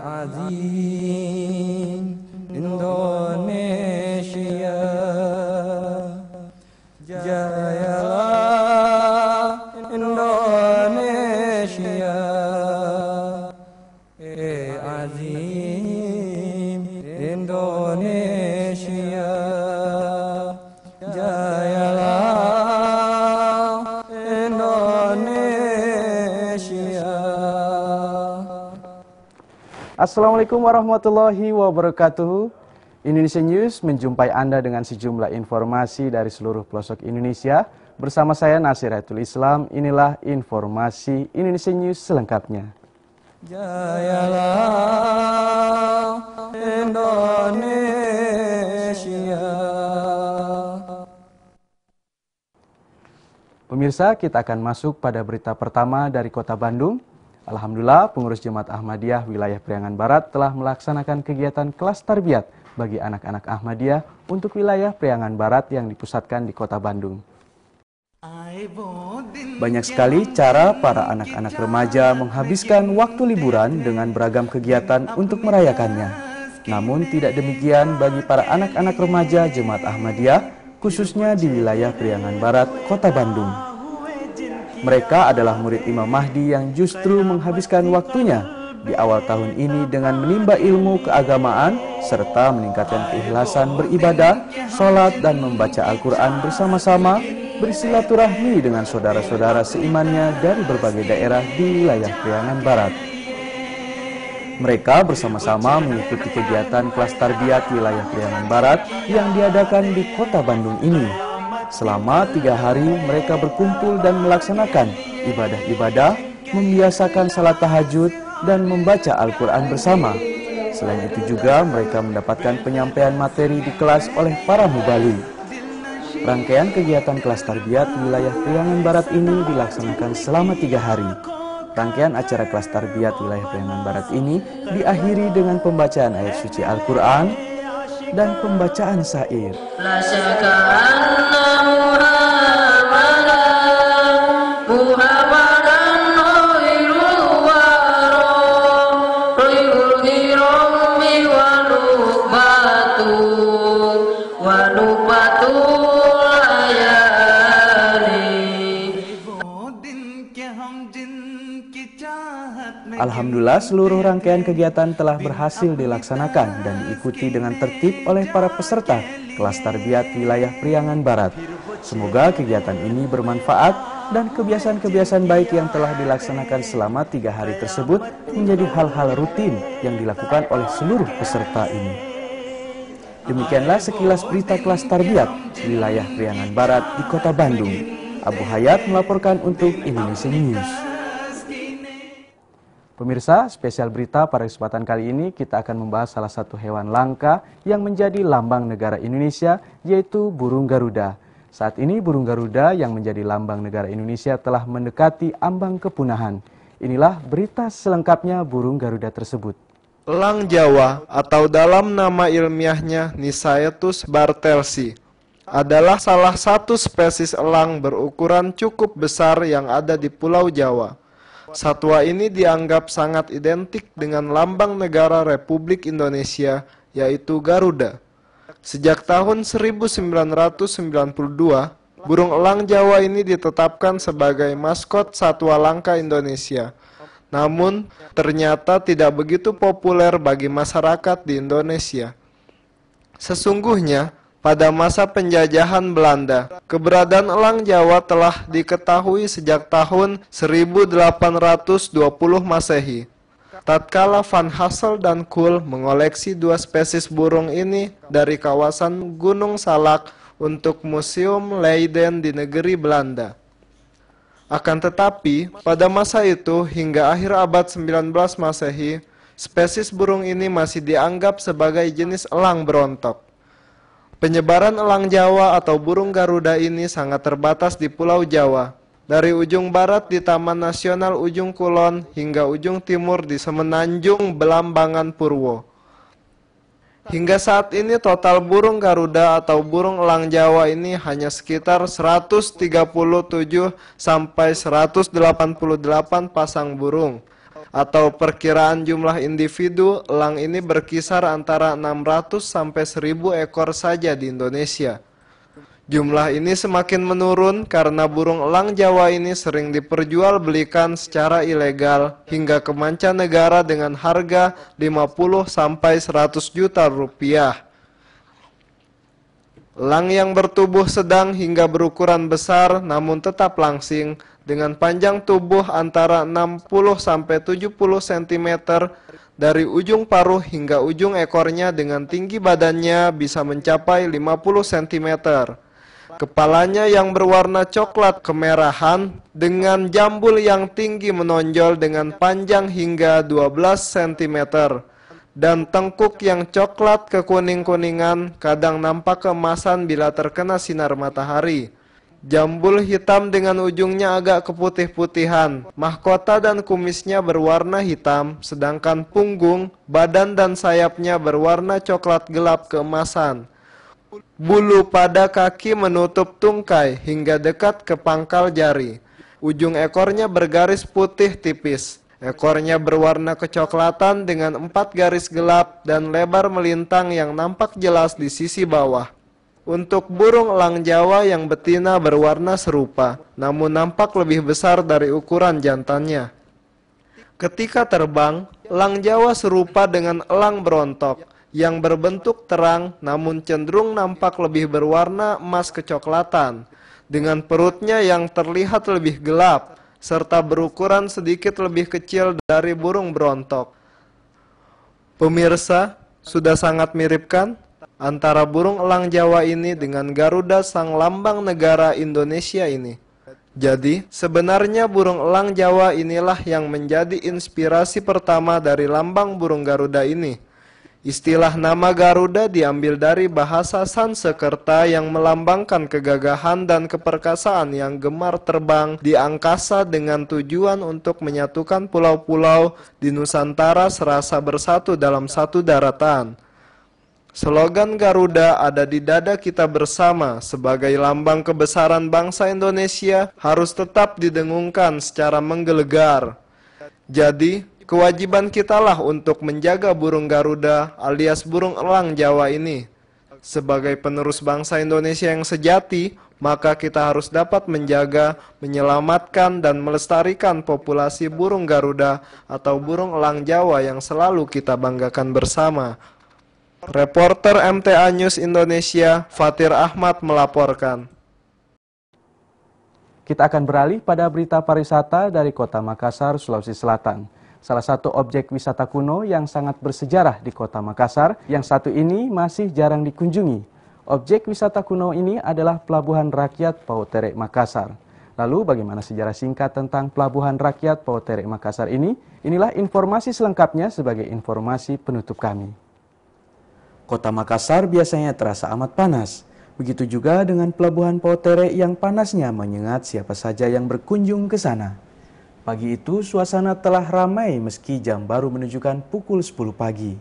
عزيز Assalamualaikum warahmatullahi wabarakatuh. Indonesia News menjumpai Anda dengan sejumlah informasi dari seluruh pelosok Indonesia. Bersama saya Nasir Nasiratul Islam, inilah informasi Indonesia News selengkapnya. Jayalah Indonesia. Pemirsa, kita akan masuk pada berita pertama dari Kota Bandung. Alhamdulillah, pengurus Jemaat Ahmadiyah wilayah Priangan Barat telah melaksanakan kegiatan kelas tarbiyat bagi anak-anak Ahmadiyah untuk wilayah Priangan Barat yang dipusatkan di kota Bandung. Banyak sekali cara para anak-anak remaja menghabiskan waktu liburan dengan beragam kegiatan untuk merayakannya. Namun tidak demikian bagi para anak-anak remaja Jemaat Ahmadiyah, khususnya di wilayah Priangan Barat, kota Bandung. Mereka adalah murid Imam Mahdi yang justru menghabiskan waktunya di awal tahun ini dengan menimba ilmu keagamaan serta meningkatkan keikhlasan beribadah, sholat, dan membaca Al-Quran bersama-sama bersilaturahmi dengan saudara-saudara seimannya dari berbagai daerah di wilayah Priangan Barat. Mereka bersama-sama mengikuti kegiatan kelas tarbiyat wilayah Priangan Barat yang diadakan di kota Bandung ini. Selama tiga hari mereka berkumpul dan melaksanakan ibadah-ibadah, membiasakan salat tahajud, dan membaca Al-Quran bersama. Selain itu juga mereka mendapatkan penyampaian materi di kelas oleh para mubali. Rangkaian kegiatan kelas tarbiyat wilayah Priangan Barat ini dilaksanakan selama tiga hari. Rangkaian acara kelas tarbiyat wilayah Priangan Barat ini diakhiri dengan pembacaan ayat suci Al-Quran dan pembacaan syair. Alhamdulillah seluruh rangkaian kegiatan telah berhasil dilaksanakan dan diikuti dengan tertib oleh para peserta kelas tarbiyat wilayah Priangan Barat. Semoga kegiatan ini bermanfaat dan kebiasaan-kebiasaan baik yang telah dilaksanakan selama tiga hari tersebut menjadi hal-hal rutin yang dilakukan oleh seluruh peserta ini. Demikianlah sekilas berita kelas tarbiyat wilayah Priangan Barat di kota Bandung. Abu Hayat melaporkan untuk Indonesia News. Pemirsa, spesial berita pada kesempatan kali ini kita akan membahas salah satu hewan langka yang menjadi lambang negara Indonesia, yaitu burung Garuda. Saat ini burung Garuda yang menjadi lambang negara Indonesia telah mendekati ambang kepunahan. Inilah berita selengkapnya burung Garuda tersebut. Elang Jawa atau dalam nama ilmiahnya Nisaetus bartelsi adalah salah satu spesies elang berukuran cukup besar yang ada di Pulau Jawa. Satwa ini dianggap sangat identik dengan lambang negara Republik Indonesia, yaitu Garuda. Sejak tahun 1992, burung elang Jawa ini ditetapkan sebagai maskot satwa langka Indonesia. Namun, ternyata tidak begitu populer bagi masyarakat di Indonesia. Sesungguhnya, pada masa penjajahan Belanda. Keberadaan elang Jawa telah diketahui sejak tahun 1820 Masehi. Tatkala Van Hassel dan Kuhl mengoleksi dua spesies burung ini dari kawasan Gunung Salak untuk Museum Leiden di negeri Belanda. Akan tetapi, pada masa itu hingga akhir abad 19 Masehi, spesies burung ini masih dianggap sebagai jenis elang berontok. Penyebaran elang Jawa atau burung Garuda ini sangat terbatas di Pulau Jawa. Dari ujung barat di Taman Nasional Ujung Kulon hingga ujung timur di Semenanjung Belambangan Purwo. Hingga saat ini total burung Garuda atau burung elang Jawa ini hanya sekitar 137 sampai 188 pasang burung atau perkiraan jumlah individu, elang ini berkisar antara 600 sampai 1000 ekor saja di Indonesia. Jumlah ini semakin menurun karena burung elang Jawa ini sering diperjualbelikan secara ilegal hingga ke mancanegara dengan harga 50 sampai 100 juta rupiah. Elang yang bertubuh sedang hingga berukuran besar namun tetap langsing dengan panjang tubuh antara 60 sampai 70 cm dari ujung paruh hingga ujung ekornya dengan tinggi badannya bisa mencapai 50 cm. Kepalanya yang berwarna coklat kemerahan dengan jambul yang tinggi menonjol dengan panjang hingga 12 cm dan tengkuk yang coklat kekuning-kuningan kadang nampak kemasan bila terkena sinar matahari. Jambul hitam dengan ujungnya agak keputih-putihan. Mahkota dan kumisnya berwarna hitam, sedangkan punggung, badan dan sayapnya berwarna coklat gelap keemasan. Bulu pada kaki menutup tungkai hingga dekat ke pangkal jari. Ujung ekornya bergaris putih tipis. Ekornya berwarna kecoklatan dengan empat garis gelap dan lebar melintang yang nampak jelas di sisi bawah. Untuk burung elang Jawa yang betina berwarna serupa, namun nampak lebih besar dari ukuran jantannya. Ketika terbang, elang Jawa serupa dengan elang berontok yang berbentuk terang namun cenderung nampak lebih berwarna emas kecoklatan, dengan perutnya yang terlihat lebih gelap serta berukuran sedikit lebih kecil dari burung berontok. Pemirsa, sudah sangat mirip kan? antara burung elang Jawa ini dengan Garuda sang lambang negara Indonesia ini. Jadi, sebenarnya burung elang Jawa inilah yang menjadi inspirasi pertama dari lambang burung Garuda ini. Istilah nama Garuda diambil dari bahasa Sansekerta yang melambangkan kegagahan dan keperkasaan yang gemar terbang di angkasa dengan tujuan untuk menyatukan pulau-pulau di Nusantara serasa bersatu dalam satu daratan. Slogan Garuda ada di dada kita bersama sebagai lambang kebesaran bangsa Indonesia harus tetap didengungkan secara menggelegar. Jadi, kewajiban kitalah untuk menjaga burung Garuda alias burung elang Jawa ini. Sebagai penerus bangsa Indonesia yang sejati, maka kita harus dapat menjaga, menyelamatkan, dan melestarikan populasi burung Garuda atau burung elang Jawa yang selalu kita banggakan bersama. Reporter MTA News Indonesia, Fatir Ahmad melaporkan. Kita akan beralih pada berita pariwisata dari kota Makassar, Sulawesi Selatan. Salah satu objek wisata kuno yang sangat bersejarah di kota Makassar, yang satu ini masih jarang dikunjungi. Objek wisata kuno ini adalah Pelabuhan Rakyat Pautere Makassar. Lalu bagaimana sejarah singkat tentang Pelabuhan Rakyat Pautere Makassar ini? Inilah informasi selengkapnya sebagai informasi penutup kami. Kota Makassar biasanya terasa amat panas. Begitu juga dengan pelabuhan Potere yang panasnya menyengat siapa saja yang berkunjung ke sana. Pagi itu suasana telah ramai meski jam baru menunjukkan pukul 10 pagi.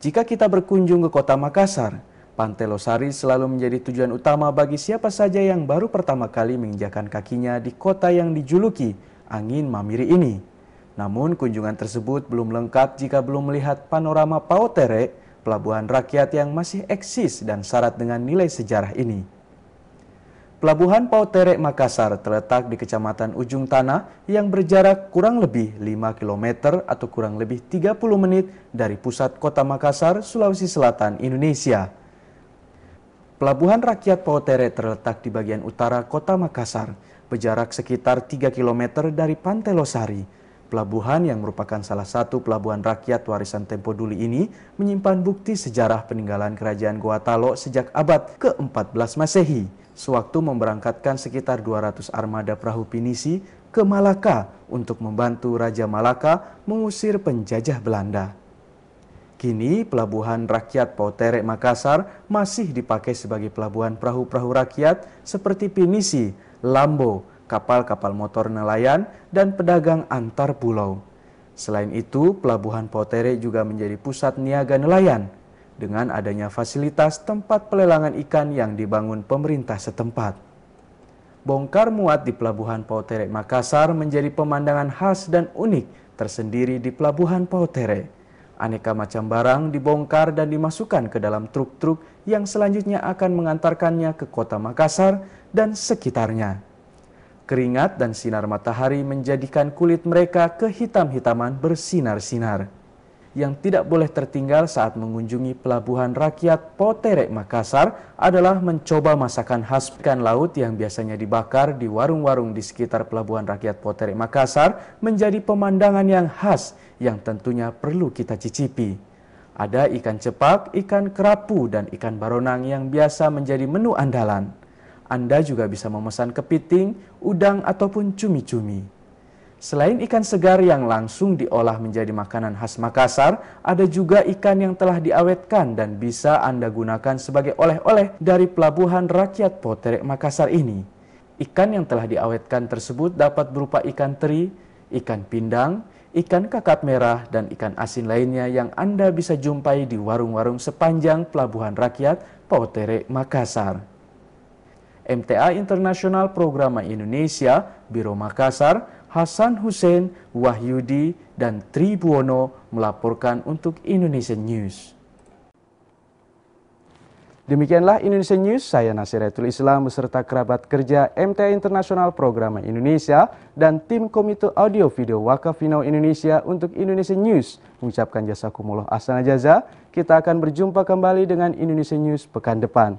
Jika kita berkunjung ke kota Makassar, Pantai Losari selalu menjadi tujuan utama bagi siapa saja yang baru pertama kali menginjakan kakinya di kota yang dijuluki angin mamiri ini. Namun kunjungan tersebut belum lengkap jika belum melihat panorama Pautere, pelabuhan rakyat yang masih eksis dan syarat dengan nilai sejarah ini. Pelabuhan Pautere Makassar terletak di Kecamatan Ujung Tanah yang berjarak kurang lebih 5 km atau kurang lebih 30 menit dari pusat kota Makassar, Sulawesi Selatan, Indonesia. Pelabuhan rakyat Pautere terletak di bagian utara kota Makassar, berjarak sekitar 3 km dari Pantai Losari, Pelabuhan yang merupakan salah satu pelabuhan rakyat warisan Tempo dulu ini menyimpan bukti sejarah peninggalan kerajaan Goa Talo sejak abad ke-14 Masehi. Sewaktu memberangkatkan sekitar 200 armada perahu pinisi ke Malaka untuk membantu Raja Malaka mengusir penjajah Belanda. Kini pelabuhan rakyat Pauterek Makassar masih dipakai sebagai pelabuhan perahu-perahu rakyat seperti Pinisi, Lambo, kapal-kapal motor nelayan, dan pedagang antar pulau. Selain itu, Pelabuhan Potere juga menjadi pusat niaga nelayan dengan adanya fasilitas tempat pelelangan ikan yang dibangun pemerintah setempat. Bongkar muat di Pelabuhan Potere Makassar menjadi pemandangan khas dan unik tersendiri di Pelabuhan Potere. Aneka macam barang dibongkar dan dimasukkan ke dalam truk-truk yang selanjutnya akan mengantarkannya ke kota Makassar dan sekitarnya. Keringat dan sinar matahari menjadikan kulit mereka kehitam-hitaman bersinar-sinar. Yang tidak boleh tertinggal saat mengunjungi pelabuhan rakyat Poterek Makassar adalah mencoba masakan khas ikan laut yang biasanya dibakar di warung-warung di sekitar pelabuhan rakyat Poterek Makassar menjadi pemandangan yang khas yang tentunya perlu kita cicipi. Ada ikan cepak, ikan kerapu, dan ikan baronang yang biasa menjadi menu andalan. Anda juga bisa memesan kepiting, udang, ataupun cumi-cumi. Selain ikan segar yang langsung diolah menjadi makanan khas Makassar, ada juga ikan yang telah diawetkan dan bisa Anda gunakan sebagai oleh-oleh dari pelabuhan rakyat Poterek Makassar ini. Ikan yang telah diawetkan tersebut dapat berupa ikan teri, ikan pindang, ikan kakap merah, dan ikan asin lainnya yang Anda bisa jumpai di warung-warung sepanjang pelabuhan rakyat Poterek Makassar. MTA Internasional Programa Indonesia, Biro Makassar, Hasan Hussein, Wahyudi, dan Tribuono melaporkan untuk Indonesia News. Demikianlah Indonesia News, saya Nasiratul Islam beserta kerabat kerja MTA Internasional Programa Indonesia dan tim Komite Audio Video Wakaf Indonesia untuk Indonesia News mengucapkan jasa Kumuloh asana jaza. Kita akan berjumpa kembali dengan Indonesia News pekan depan.